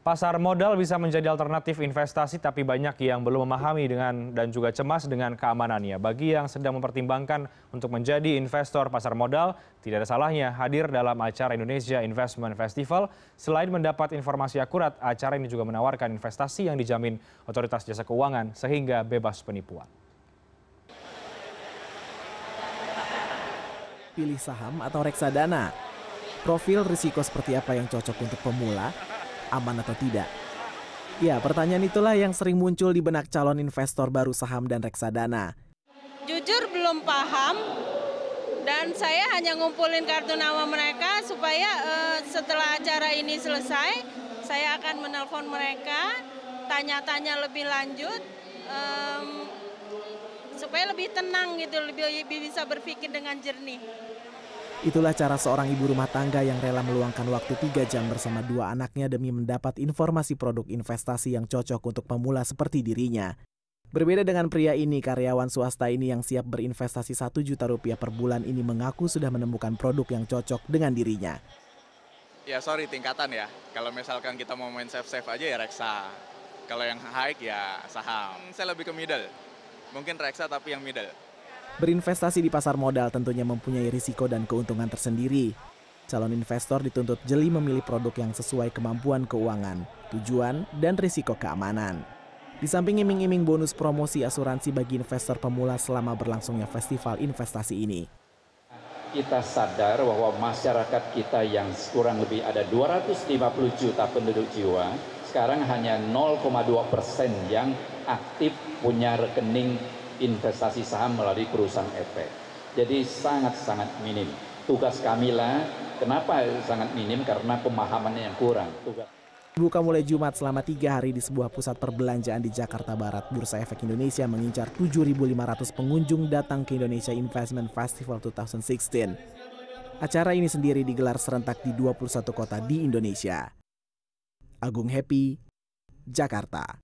pasar modal bisa menjadi alternatif investasi tapi banyak yang belum memahami dengan dan juga cemas dengan keamanannya. Bagi yang sedang mempertimbangkan untuk menjadi investor pasar modal, tidak ada salahnya hadir dalam acara Indonesia Investment Festival. Selain mendapat informasi akurat, acara ini juga menawarkan investasi yang dijamin otoritas jasa keuangan sehingga bebas penipuan. Pilih saham atau reksadana. Profil risiko seperti apa yang cocok untuk pemula aman atau tidak. Ya, pertanyaan itulah yang sering muncul di benak calon investor baru saham dan reksadana. Jujur belum paham dan saya hanya ngumpulin kartu nama mereka supaya uh, setelah acara ini selesai saya akan menelpon mereka, tanya-tanya lebih lanjut um, supaya lebih tenang gitu, lebih, lebih bisa berpikir dengan jernih. Itulah cara seorang ibu rumah tangga yang rela meluangkan waktu 3 jam bersama dua anaknya demi mendapat informasi produk investasi yang cocok untuk pemula seperti dirinya. Berbeda dengan pria ini, karyawan swasta ini yang siap berinvestasi 1 juta rupiah per bulan ini mengaku sudah menemukan produk yang cocok dengan dirinya. Ya sorry tingkatan ya, kalau misalkan kita mau main safe-safe aja ya reksa. Kalau yang high ya saham. Saya lebih ke middle, mungkin reksa tapi yang middle. Berinvestasi di pasar modal tentunya mempunyai risiko dan keuntungan tersendiri. Calon investor dituntut jeli memilih produk yang sesuai kemampuan keuangan, tujuan, dan risiko keamanan. Di samping iming-iming bonus promosi asuransi bagi investor pemula selama berlangsungnya festival investasi ini. Kita sadar bahwa masyarakat kita yang kurang lebih ada 250 juta penduduk jiwa, sekarang hanya 0,2 persen yang aktif punya rekening investasi saham melalui perusahaan efek. Jadi sangat-sangat minim. Tugas kamilah, kenapa sangat minim? Karena pemahamannya yang kurang. Tugas Buka mulai Jumat selama tiga hari di sebuah pusat perbelanjaan di Jakarta Barat, Bursa Efek Indonesia mengincar 7.500 pengunjung datang ke Indonesia Investment Festival 2016. Acara ini sendiri digelar serentak di 21 kota di Indonesia. Agung Happy, Jakarta.